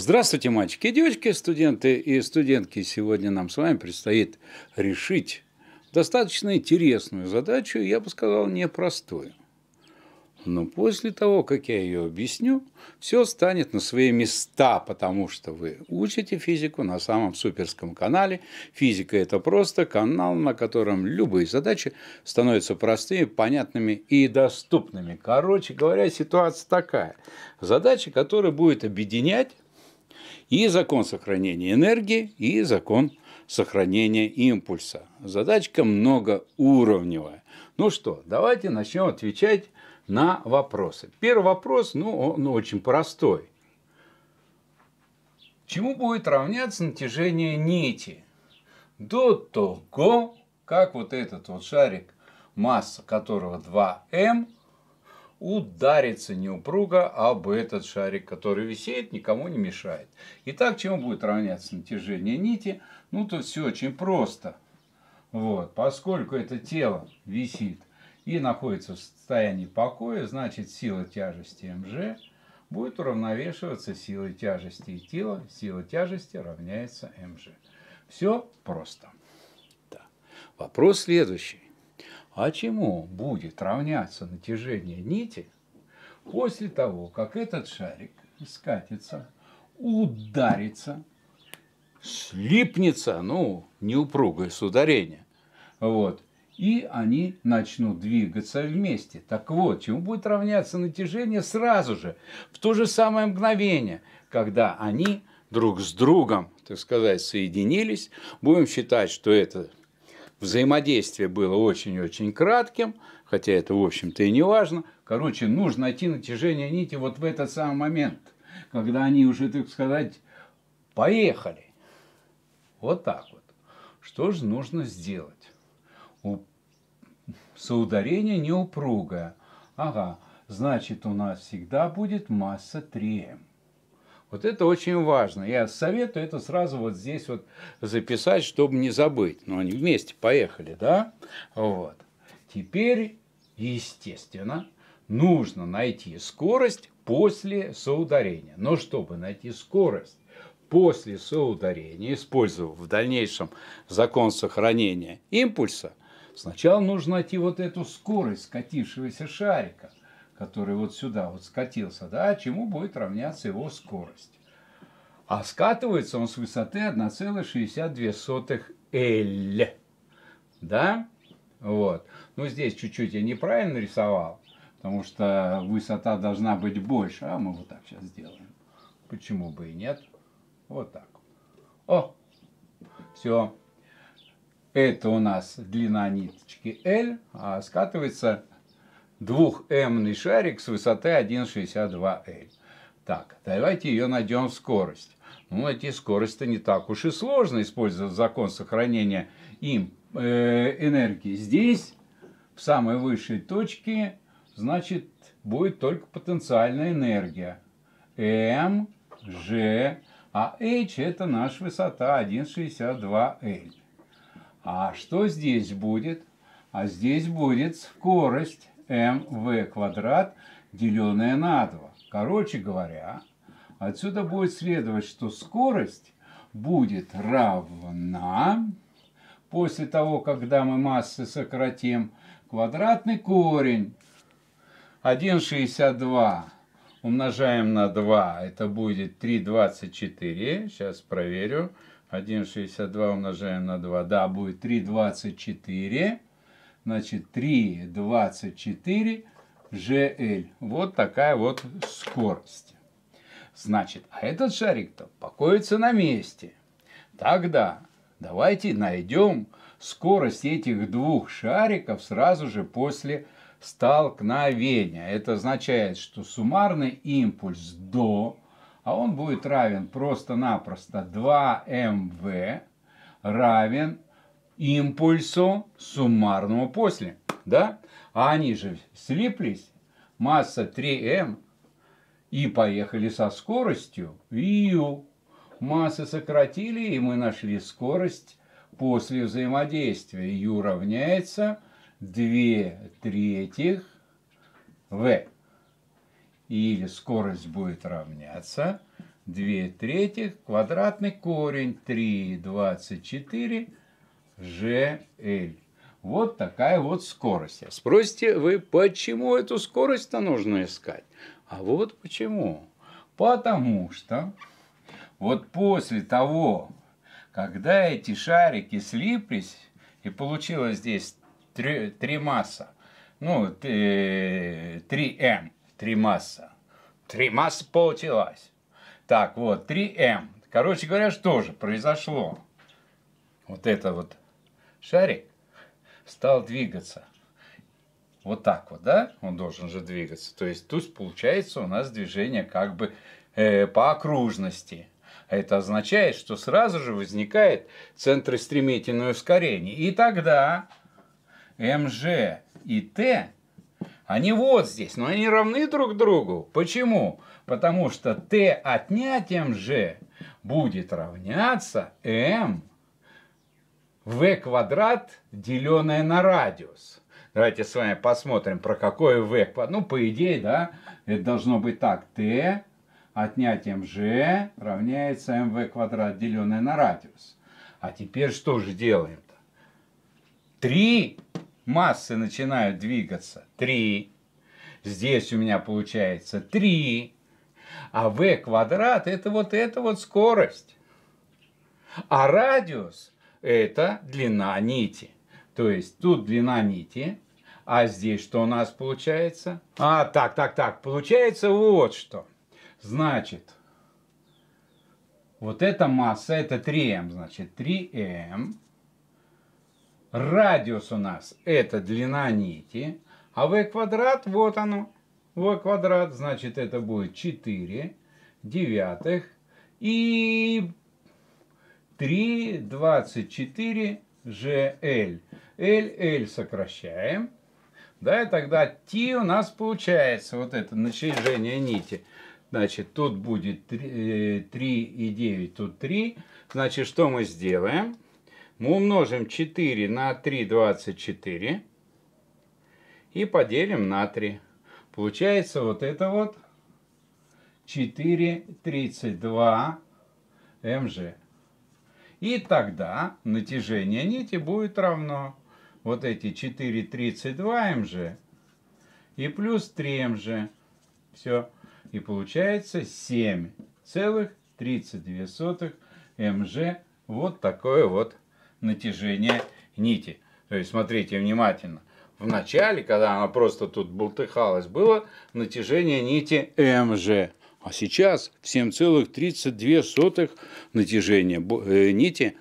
Здравствуйте, мальчики и девочки, студенты и студентки. Сегодня нам с вами предстоит решить достаточно интересную задачу, я бы сказал, непростую. Но после того, как я ее объясню, все станет на свои места, потому что вы учите физику на самом суперском канале. Физика – это просто канал, на котором любые задачи становятся простыми, понятными и доступными. Короче говоря, ситуация такая. Задача, которая будет объединять и закон сохранения энергии, и закон сохранения импульса. Задачка многоуровневая. Ну что, давайте начнем отвечать на вопросы. Первый вопрос, ну, он очень простой. Чему будет равняться натяжение нити? До того, как вот этот вот шарик, масса которого 2М, ударится неупруго, упруго об этот шарик, который висит, никому не мешает. Итак, чему будет равняться натяжение нити? Ну, тут все очень просто. Вот, поскольку это тело висит и находится в состоянии покоя, значит сила тяжести МЖ будет уравновешиваться силой тяжести тела. Сила тяжести равняется МЖ. Все просто. Да. Вопрос следующий. А чему будет равняться натяжение нити после того, как этот шарик скатится, ударится, слипнется, ну, неупругое с ударения, вот, и они начнут двигаться вместе. Так вот, чему будет равняться натяжение сразу же, в то же самое мгновение, когда они друг с другом, так сказать, соединились. Будем считать, что это Взаимодействие было очень-очень кратким, хотя это, в общем-то, и не важно. Короче, нужно найти натяжение нити вот в этот самый момент, когда они уже, так сказать, поехали. Вот так вот. Что же нужно сделать? У... Соударение неупругое. Ага, значит, у нас всегда будет масса 3М. Вот это очень важно. Я советую это сразу вот здесь вот записать, чтобы не забыть. Но ну, они вместе поехали, да? Вот. Теперь, естественно, нужно найти скорость после соударения. Но чтобы найти скорость после соударения, используя в дальнейшем закон сохранения импульса, сначала нужно найти вот эту скорость скатившегося шарика который вот сюда вот скатился, да, чему будет равняться его скорость. А скатывается он с высоты 1,62 L. Да? Вот. Ну, здесь чуть-чуть я неправильно рисовал, потому что высота должна быть больше. А мы вот так сейчас сделаем. Почему бы и нет? Вот так. О! Все. Это у нас длина ниточки L, а скатывается двухмный шарик с высоты 1,62L. Так, давайте ее найдем в скорость. Ну, найти скорость-то не так уж и сложно, используя закон сохранения им э, энергии. Здесь, в самой высшей точке, значит, будет только потенциальная энергия. М, G, а H это наша высота 1,62L. А что здесь будет? А здесь будет скорость МВ квадрат, деленное на 2. Короче говоря, отсюда будет следовать, что скорость будет равна, после того, когда мы массы сократим, квадратный корень 1,62 умножаем на 2, это будет 3,24. Сейчас проверю. 1,62 умножаем на 2, да, будет 3,24. Значит, 3,24 GL. Вот такая вот скорость. Значит, а этот шарик-то покоится на месте. Тогда давайте найдем скорость этих двух шариков сразу же после столкновения. Это означает, что суммарный импульс до, а он будет равен просто-напросто 2 МВ равен импульсу суммарного после. Да? А они же слиплись, масса 3m, и поехали со скоростью u. Массы сократили, и мы нашли скорость после взаимодействия. u равняется 2 третьих v. Или скорость будет равняться 2 третьих квадратный корень 3, 24 GL. Вот такая вот скорость. Спросите вы, почему эту скорость-то нужно искать? А вот почему. Потому что вот после того, когда эти шарики слиплись, и получилось здесь 3, 3 масса, ну, 3М, э, 3 масса, 3 масса получилась. Так, вот, 3М. Короче говоря, что же произошло? Вот это вот шарик стал двигаться. Вот так вот, да? Он должен же двигаться. То есть тут получается у нас движение как бы э, по окружности. Это означает, что сразу же возникает центр стремительного ускорения. И тогда МЖ и Т, они вот здесь, но они равны друг другу. Почему? Потому что Т отнять МЖ будет равняться М v квадрат, деленное на радиус. Давайте с вами посмотрим, про какое v квадрат. Ну, по идее, да, это должно быть так. t отнять g равняется mv квадрат, деленное на радиус. А теперь что же делаем-то? Три массы начинают двигаться. Три. Здесь у меня получается три. А v квадрат это вот эта вот скорость. А радиус это длина нити. То есть тут длина нити, а здесь что у нас получается? А, так, так, так, получается вот что. Значит, вот эта масса, это 3 м, значит, 3 м. Радиус у нас это длина нити, а v квадрат, вот оно, v квадрат, значит, это будет 4 девятых. И 3,24 GL. LL сокращаем. Да, и тогда T у нас получается вот это натяжение нити. Значит, тут будет 3,9, э, тут 3. Значит, что мы сделаем? Мы умножим 4 на 3,24 и поделим на 3. Получается вот это вот 4,32 МЖ. И тогда натяжение нити будет равно вот эти 4,32 МЖ и плюс 3 МЖ. Все. И получается 7,32 МЖ. Вот такое вот натяжение нити. То есть смотрите внимательно. В начале, когда она просто тут бултыхалась, было натяжение нити МЖ. А сейчас в 7,32 натяжение э, нити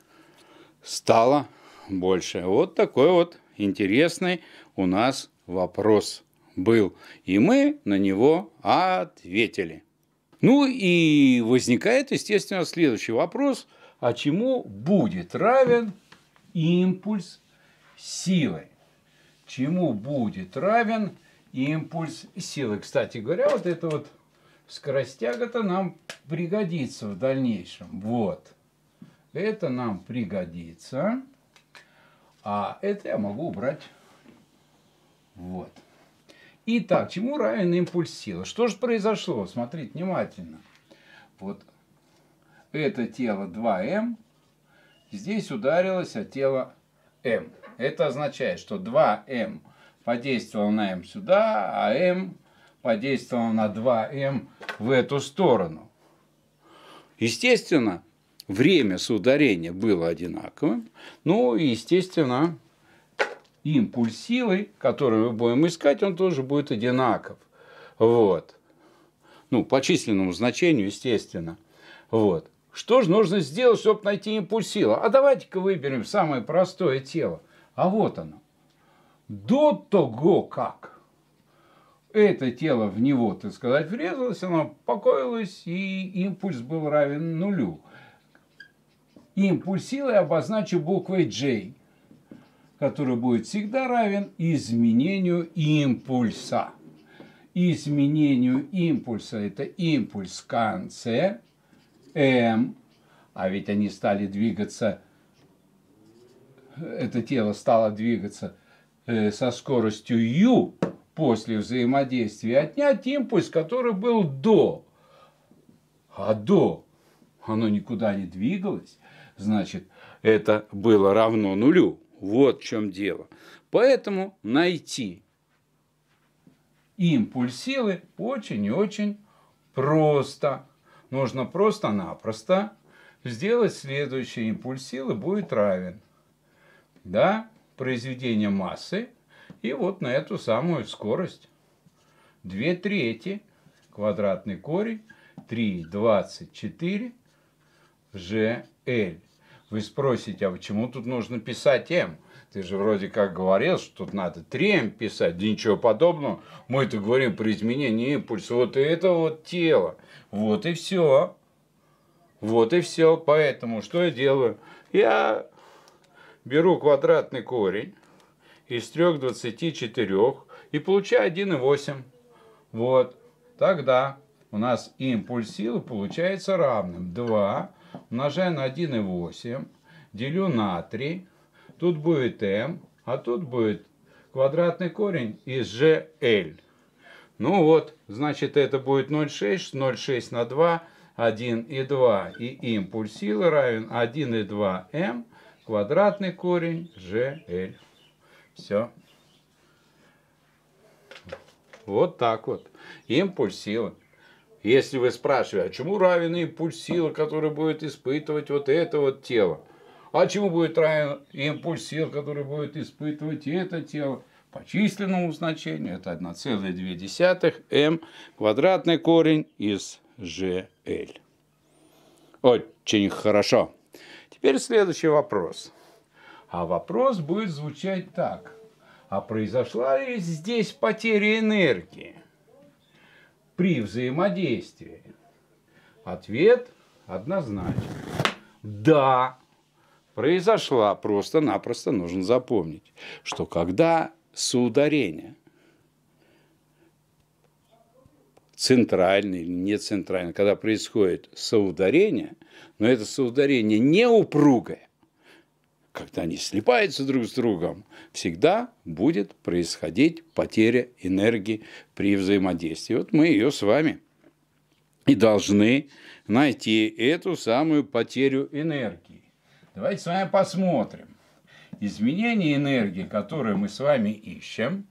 стало больше. Вот такой вот интересный у нас вопрос был. И мы на него ответили. Ну и возникает, естественно, следующий вопрос. А чему будет равен импульс силы? Чему будет равен импульс силы? Кстати говоря, вот это вот скоростяга-то нам пригодится в дальнейшем. Вот. Это нам пригодится. А это я могу убрать. Вот. Итак, чему равен импульс силы? Что же произошло? Смотрите внимательно. Вот это тело 2М. Эм. Здесь ударилось от тела М. Эм. Это означает, что 2М эм подействовал на М сюда, а М подействовал на 2М эм в эту сторону. Естественно, время с ударения было одинаковым. Ну и, естественно, импульс силы, который мы будем искать, он тоже будет одинаков. Вот. Ну, по численному значению, естественно. Вот. Что же нужно сделать, чтобы найти импульс силы? А давайте-ка выберем самое простое тело. А вот оно. До того как это тело в него, так сказать, врезалось, оно покоилось, и импульс был равен нулю. Импульс силы обозначу буквой J, который будет всегда равен изменению импульса. Изменению импульса – это импульс в конце, М, а ведь они стали двигаться, это тело стало двигаться э, со скоростью U, после взаимодействия, отнять импульс, который был до. А до оно никуда не двигалось, значит, это было равно нулю. Вот в чем дело. Поэтому найти импульс силы очень и очень просто. Нужно просто-напросто сделать следующее. Импульс силы будет равен да, произведению массы и вот на эту самую скорость 2 трети квадратный корень 3,24 GL. Вы спросите, а почему тут нужно писать М? Ты же вроде как говорил, что тут надо 3М писать, да ничего подобного. мы это говорим при изменении импульса. Вот это вот тело. Вот и все. Вот и все. Поэтому что я делаю? Я беру квадратный корень из 3 24 и получай 1,8. Вот. Тогда у нас импульс силы получается равным 2 умножая на 1,8 делю на 3. Тут будет m, а тут будет квадратный корень из GL. Ну вот, значит это будет 0,6, 0,6 на 2, 1,2. И импульс силы равен 1,2m, квадратный корень GL. Все. Вот так вот. Импульс силы. Если вы спрашиваете, а чему равен импульс силы, который будет испытывать вот это вот тело? А чему будет равен импульс сил, который будет испытывать это тело? По численному значению это 1,2 м квадратный корень из GL. Очень хорошо. Теперь следующий вопрос. А вопрос будет звучать так. А произошла ли здесь потеря энергии при взаимодействии? Ответ однозначен. Да, произошла. Просто-напросто нужно запомнить, что когда соударение центральное или не центральное, когда происходит соударение, но это соударение не упругое, когда они слипаются друг с другом, всегда будет происходить потеря энергии при взаимодействии. Вот мы ее с вами и должны найти эту самую потерю энергии. Давайте с вами посмотрим. Изменение энергии, которое мы с вами ищем,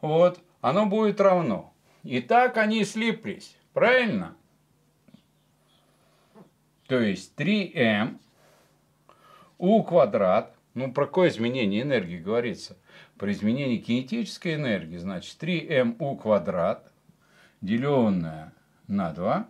вот, оно будет равно. И так они слиплись, правильно? То есть 3m U квадрат, ну про какое изменение энергии говорится? Про изменение кинетической энергии, значит 3mu эм квадрат, деленное на 2.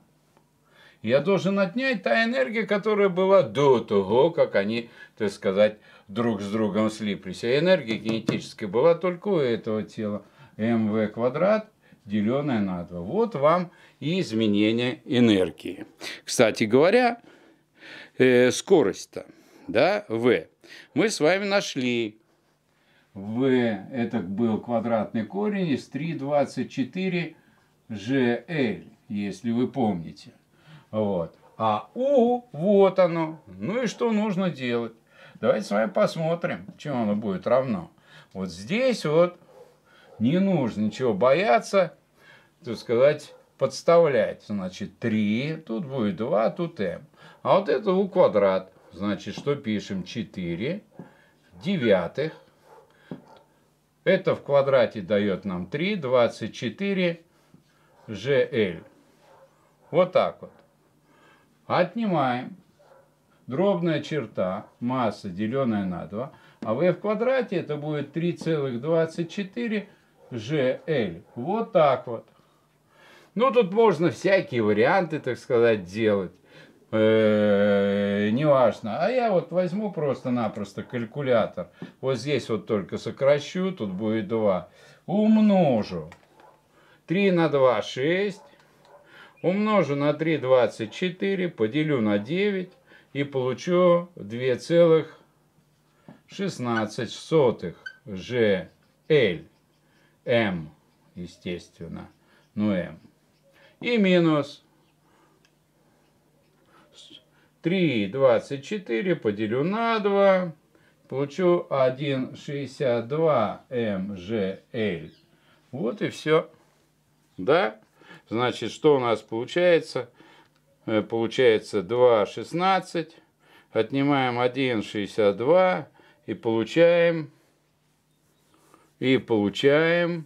Я должен отнять та энергия, которая была до того, как они, так сказать, друг с другом слиплись. А энергия кинетическая была только у этого тела. mv эм квадрат деленное на 2. Вот вам и изменение энергии. Кстати говоря, э, скорость-то да, v. Мы с вами нашли v, это был квадратный корень из 3,24 gl, если вы помните. Вот. А у, вот оно. Ну и что нужно делать? Давайте с вами посмотрим, чем оно будет равно. Вот здесь вот не нужно ничего бояться, так сказать, подставлять. Значит, 3, тут будет 2, тут m. А вот это у квадрат. Значит, что пишем? 4 девятых. Это в квадрате дает нам 3, 24 GL. Вот так вот. Отнимаем. Дробная черта, масса, деленная на 2. А v в квадрате это будет 3,24 GL. Вот так вот. Ну, тут можно всякие варианты, так сказать, делать. Э -э, неважно. А я вот возьму просто-напросто калькулятор. Вот здесь вот только сокращу, тут будет 2. Умножу. 3 на 2, 6. Умножу на 3, 24. Поделю на 9. И получу 2,16 же L. М, естественно. Ну, М. И минус 3,24 поделю на 2. Получу 1,62 МЖЛ. Эм вот и все. Да? Значит, что у нас получается? Э, получается 2,16. Отнимаем 1,62 и получаем... И получаем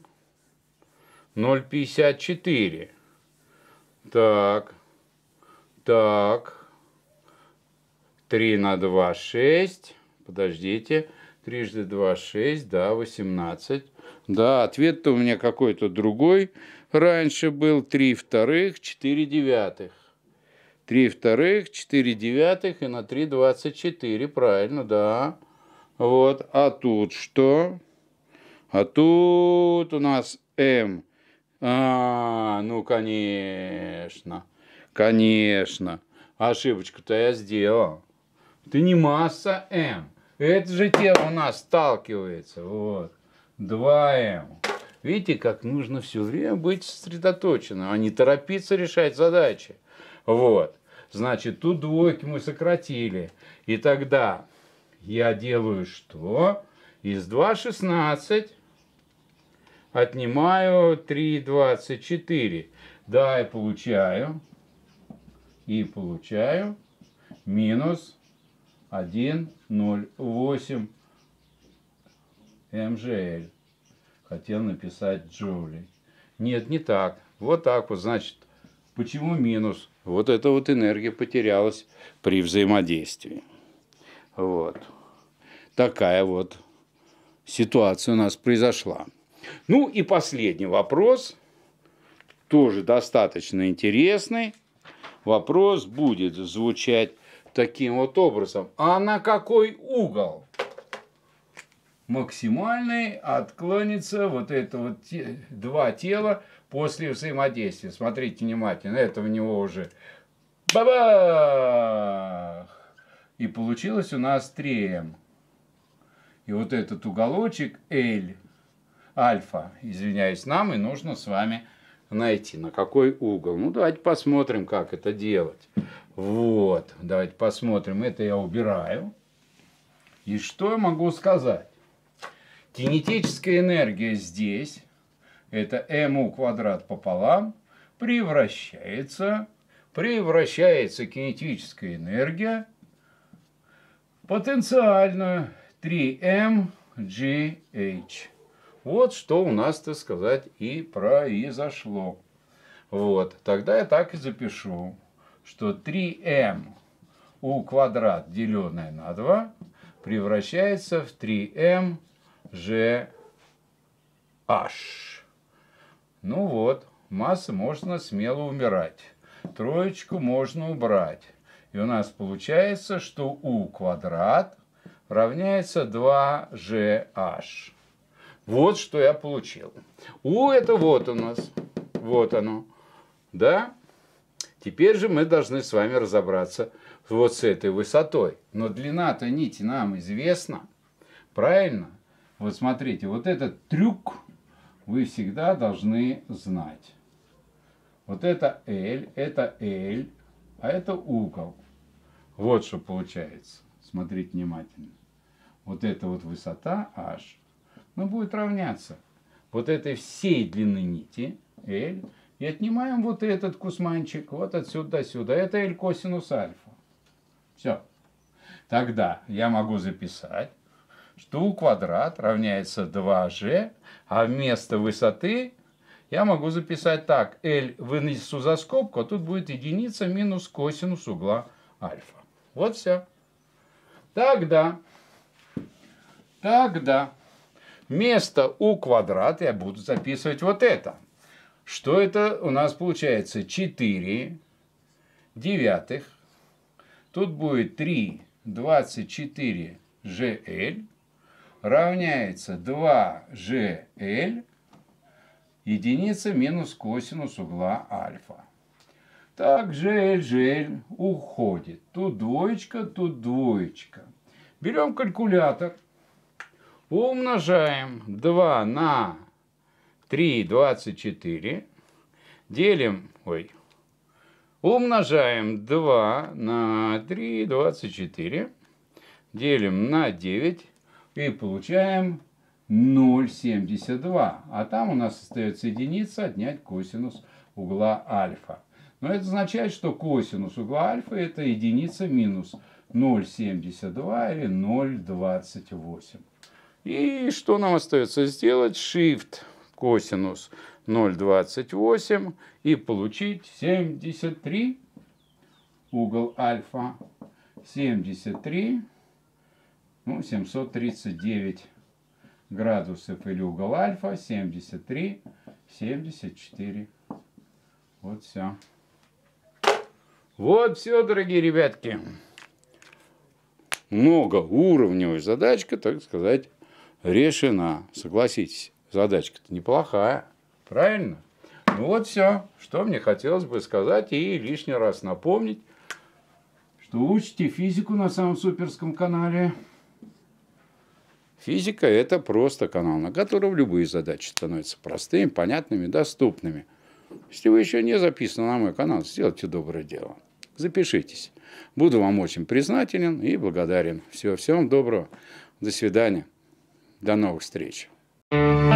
0,54. Так. Так. 3 на 2, 6. Подождите. Трижды 2, 6, да, 18. Да, ответ-то у меня какой-то другой. Раньше был 3 вторых, 4 девятых. 3 вторых, 4 девятых и на 3 24, правильно, да. Вот, а тут что? А тут у нас М. Эм. А, ну, конечно, конечно. Ошибочку-то я сделал. Ты не масса М. Это же тело у нас сталкивается. Вот. 2М. Видите, как нужно все время быть сосредоточенным, а не торопиться решать задачи. Вот. Значит, тут двойки мы сократили. И тогда я делаю что? Из 2,16 отнимаю 3,24. Да, и получаю. И получаю минус 0,5. 108 МЖЛ. Эм Хотел написать джоули. Нет, не так. Вот так вот, значит, почему минус? Вот эта вот энергия потерялась при взаимодействии. Вот. Такая вот ситуация у нас произошла. Ну и последний вопрос, тоже достаточно интересный. Вопрос будет звучать таким вот образом. А на какой угол? Максимальный отклонится вот это вот те, два тела после взаимодействия. Смотрите внимательно, это у него уже бабах! И получилось у нас 3М. И вот этот уголочек L, альфа, извиняюсь, нам и нужно с вами найти, на какой угол. Ну, давайте посмотрим, как это делать. Вот, давайте посмотрим. Это я убираю. И что я могу сказать? Кинетическая энергия здесь, это mu квадрат пополам, превращается, превращается кинетическая энергия в потенциальную 3mgh. Эм вот что у нас, так сказать, и произошло. Вот, тогда я так и запишу что 3m у квадрат, деленное на 2, превращается в 3m g h. Ну вот, масса можно смело умирать. Троечку можно убрать. И у нас получается, что у квадрат равняется 2gh. Вот что я получил. у это вот у нас. Вот оно. Да? Теперь же мы должны с вами разобраться вот с этой высотой. Но длина-то нити нам известна. Правильно? Вот смотрите, вот этот трюк вы всегда должны знать. Вот это L, это L, а это угол. Вот что получается. Смотрите внимательно. Вот эта вот высота H, ну, будет равняться вот этой всей длины нити L, и отнимаем вот этот кусманчик вот отсюда сюда. Это L косинус альфа. Все. Тогда я могу записать, что у квадрат равняется 2g, а вместо высоты я могу записать так. L вынесу за скобку, а тут будет единица минус косинус угла альфа. Вот все. Тогда, тогда вместо у квадрат я буду записывать вот это что это у нас получается 4 девятых. Тут будет 3 24 GL равняется 2 GL единица минус косинус угла альфа. Так, GL, GL уходит. Тут двоечка, тут двоечка. Берем калькулятор, умножаем 2 на 3, 24 делим, ой, умножаем 2 на 3, 24, делим на 9 и получаем 0,72. А там у нас остается единица отнять косинус угла альфа. Но это означает, что косинус угла альфа это единица минус 0,72 или 0,28. И что нам остается сделать? Shift косинус 0,28 и получить 73 угол альфа 73, ну, 739 градусов или угол альфа 73, 74. Вот все. Вот все, дорогие ребятки. Многоуровневая задачка, так сказать, решена. Согласитесь задачка-то неплохая. Правильно? Ну вот все, что мне хотелось бы сказать и лишний раз напомнить, что учите физику на самом суперском канале. Физика – это просто канал, на котором любые задачи становятся простыми, понятными, доступными. Если вы еще не записаны на мой канал, сделайте доброе дело. Запишитесь. Буду вам очень признателен и благодарен. Всего всем доброго. До свидания. До новых встреч. Thank you.